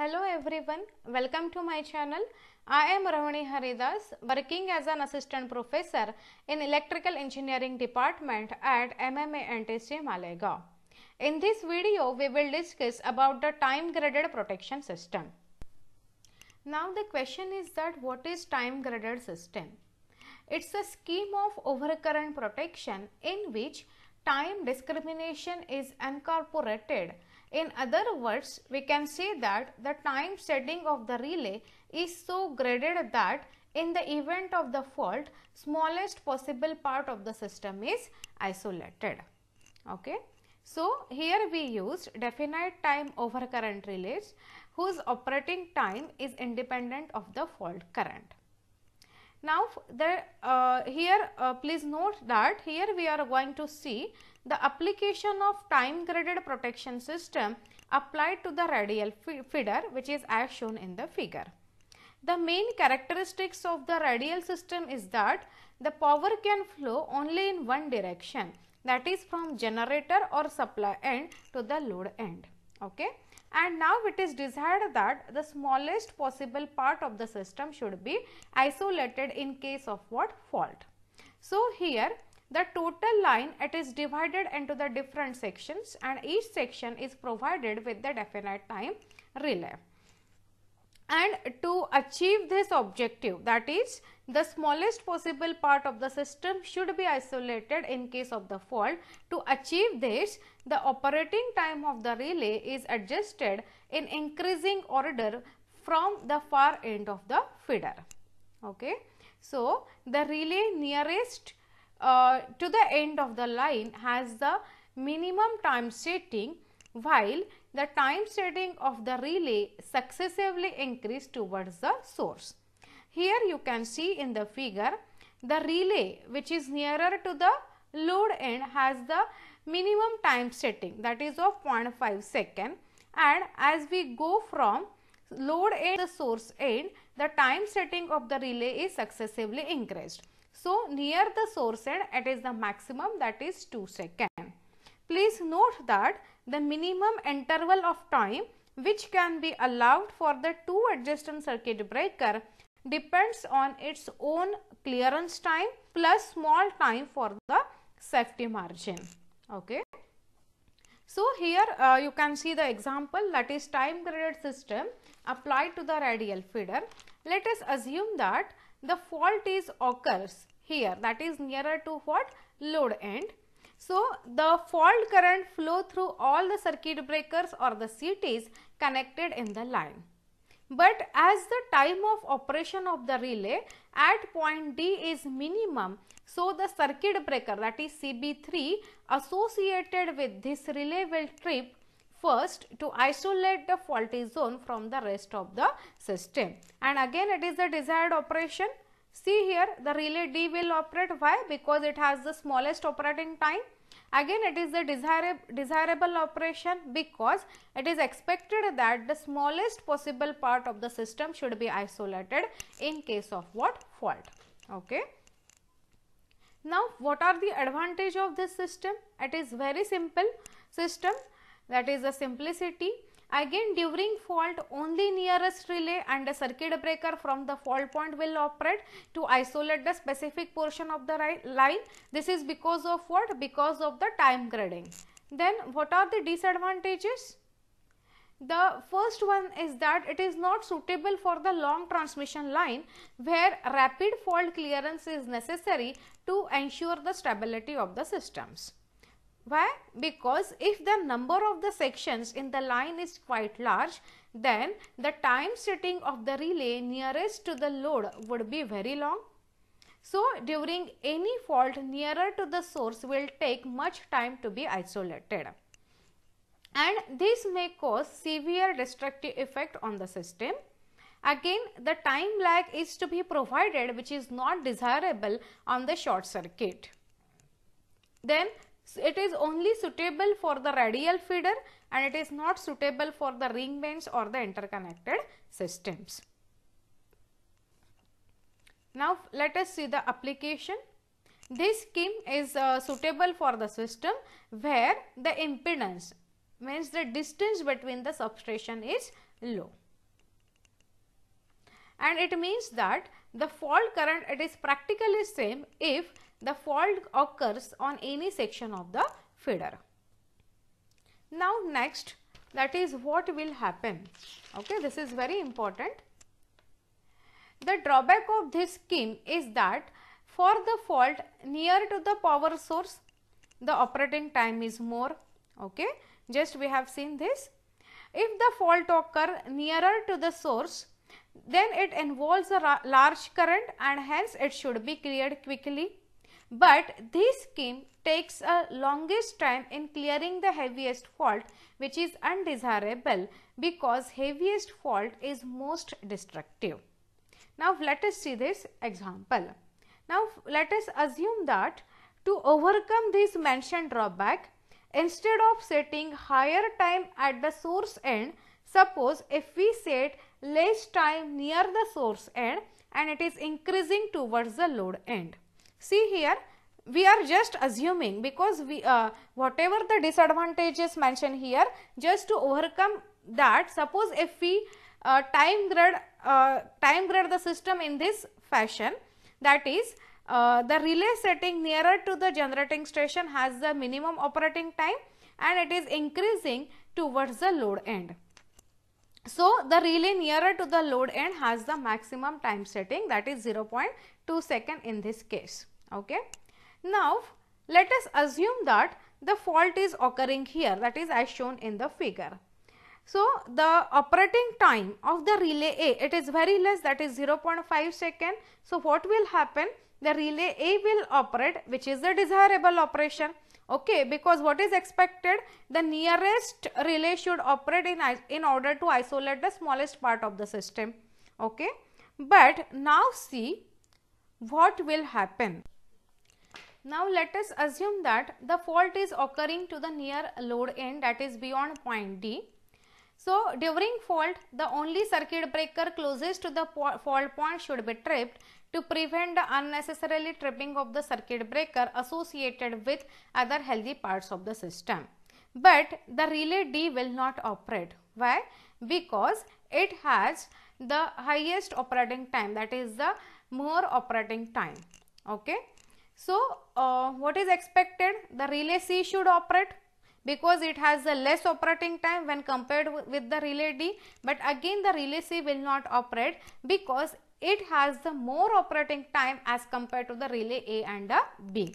Hello everyone, welcome to my channel. I am Ravani Haridas working as an assistant professor in electrical engineering department at MMA NTS, Malaga. In this video, we will discuss about the time graded protection system. Now the question is that what is time graded system? It's a scheme of overcurrent protection in which time discrimination is incorporated in other words, we can say that the time setting of the relay is so graded that in the event of the fault, smallest possible part of the system is isolated. Okay. So, here we used definite time over current relays whose operating time is independent of the fault current. Now, the, uh, here uh, please note that here we are going to see the application of time graded protection system applied to the radial feeder which is as shown in the figure. The main characteristics of the radial system is that the power can flow only in one direction that is from generator or supply end to the load end. Okay? And now it is desired that the smallest possible part of the system should be isolated in case of what fault. So, here the total line it is divided into the different sections and each section is provided with the definite time relay. And to achieve this objective that is the smallest possible part of the system should be isolated in case of the fault. To achieve this, the operating time of the relay is adjusted in increasing order from the far end of the feeder. Okay. So, the relay nearest uh, to the end of the line has the minimum time setting while the time setting of the relay successively increase towards the source. Here you can see in the figure the relay which is nearer to the load end has the minimum time setting that is of 0.5 second and as we go from load end to the source end the time setting of the relay is successively increased. So, near the source end it is the maximum that is 2 second. Please note that the minimum interval of time which can be allowed for the 2 adjacent circuit breaker depends on its own clearance time plus small time for the safety margin. Okay. So, here uh, you can see the example that is time graded system applied to the radial feeder. Let us assume that the fault is occurs here that is nearer to what load end. So, the fault current flow through all the circuit breakers or the CTs connected in the line. But as the time of operation of the relay at point D is minimum, so the circuit breaker that is CB3 associated with this relay will trip first to isolate the faulty zone from the rest of the system. And again it is the desired operation. See here the relay D will operate. Why? Because it has the smallest operating time. Again it is the desirable, desirable operation because it is expected that the smallest possible part of the system should be isolated in case of what fault. Okay. Now what are the advantage of this system? It is very simple system that is the simplicity. Again during fault only nearest relay and a circuit breaker from the fault point will operate to isolate the specific portion of the line. This is because of what? Because of the time grading. Then what are the disadvantages? The first one is that it is not suitable for the long transmission line where rapid fault clearance is necessary to ensure the stability of the systems. Why? Because if the number of the sections in the line is quite large, then the time setting of the relay nearest to the load would be very long. So, during any fault nearer to the source will take much time to be isolated and this may cause severe destructive effect on the system. Again, the time lag is to be provided which is not desirable on the short circuit. Then it is only suitable for the radial feeder and it is not suitable for the ring bends or the interconnected systems. Now let us see the application. This scheme is uh, suitable for the system where the impedance means the distance between the substation is low. And it means that the fault current it is practically same if the fault occurs on any section of the feeder. Now next that is what will happen. Okay, this is very important. The drawback of this scheme is that for the fault near to the power source, the operating time is more. Okay, just we have seen this. If the fault occur nearer to the source, then it involves a large current and hence it should be cleared quickly. But this scheme takes a longest time in clearing the heaviest fault which is undesirable because heaviest fault is most destructive. Now let us see this example. Now let us assume that to overcome this mentioned drawback instead of setting higher time at the source end suppose if we set less time near the source end and it is increasing towards the load end. See here we are just assuming because we uh, whatever the disadvantages mentioned here just to overcome that suppose if we uh, time grid, uh, time grid the system in this fashion that is uh, the relay setting nearer to the generating station has the minimum operating time and it is increasing towards the load end. So, the relay nearer to the load end has the maximum time setting that is 0.2 second in this case. Okay. Now, let us assume that the fault is occurring here that is as shown in the figure. So, the operating time of the relay A it is very less that is 0.5 second. So, what will happen? The relay A will operate which is the desirable operation okay because what is expected the nearest relay should operate in in order to isolate the smallest part of the system okay but now see what will happen now let us assume that the fault is occurring to the near load end that is beyond point d so during fault, the only circuit breaker closest to the fault point should be tripped to prevent the unnecessarily tripping of the circuit breaker associated with other healthy parts of the system. But the relay D will not operate. Why? Because it has the highest operating time that is the more operating time. Okay. So, uh, what is expected? The relay C should operate because it has a less operating time when compared with the relay D but again the relay C will not operate because it has the more operating time as compared to the relay A and the B.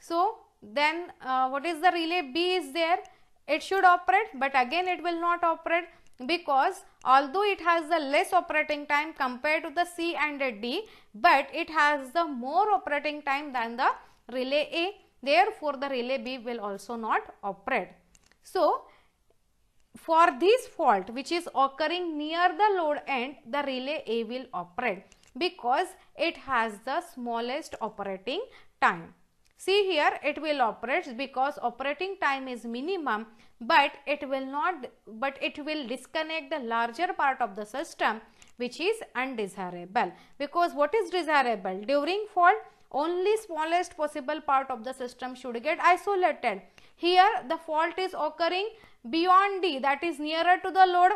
So, then uh, what is the relay B is there it should operate but again it will not operate because although it has the less operating time compared to the C and the D but it has the more operating time than the relay A Therefore, the relay B will also not operate. So, for this fault which is occurring near the load end, the relay A will operate because it has the smallest operating time. See here it will operate because operating time is minimum but it will not but it will disconnect the larger part of the system which is undesirable because what is desirable during fault only smallest possible part of the system should get isolated. Here the fault is occurring beyond D that is nearer to the load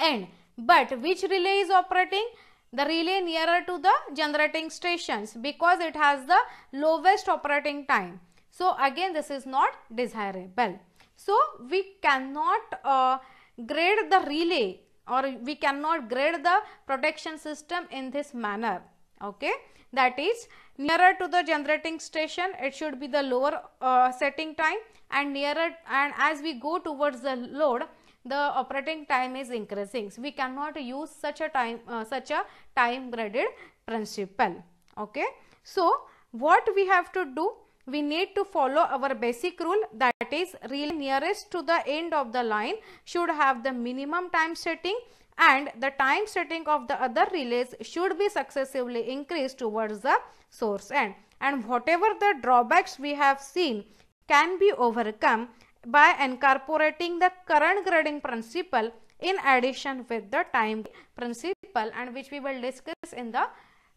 end. But which relay is operating? The relay nearer to the generating stations because it has the lowest operating time. So again this is not desirable. So we cannot uh, grade the relay or we cannot grade the protection system in this manner. Okay that is nearer to the generating station it should be the lower uh, setting time and nearer and as we go towards the load the operating time is increasing so we cannot use such a time uh, such a time graded principle okay so what we have to do we need to follow our basic rule that is really nearest to the end of the line should have the minimum time setting and the time setting of the other relays should be successively increased towards the source end. And whatever the drawbacks we have seen can be overcome by incorporating the current grading principle in addition with the time principle and which we will discuss in the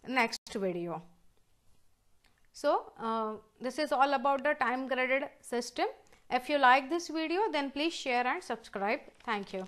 next video. So, uh, this is all about the time graded system. If you like this video then please share and subscribe. Thank you.